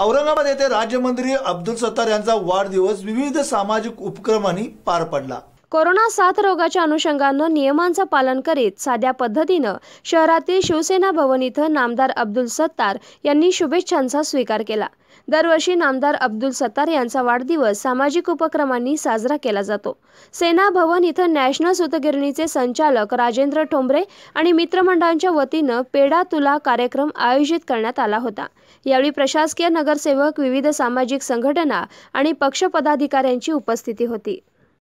औरंगाबाद येथे राज्यमंत्री अब्दुल सत्तार यांचा वाढदिवस विविध सामाजिक उपक्रमांनी पार पडला कोरोना साथ रोगाच्या अनुषंगानं नियमांचं पालन करीत साध्या पद्धतीनं शहरातील शिवसेना भवन इथं नामदार अब्दुल सत्तार यांनी शुभेच्छांचा स्वीकार केला दरवर्षी नामदार अब्दुल सत्तार यांचा वाढदिवस सामाजिक उपक्रमांनी साजरा केला जातो सेना भवन इथं नॅशनल सुतगिरणीचे संचालक राजेंद्र ठोंबरे आणि मित्रमंडळांच्या वतीनं पेडा तुला कार्यक्रम आयोजित करण्यात आला होता यावेळी प्रशासकीय नगरसेवक विविध सामाजिक संघटना आणि पक्षपदाधिकाऱ्यांची उपस्थिती होती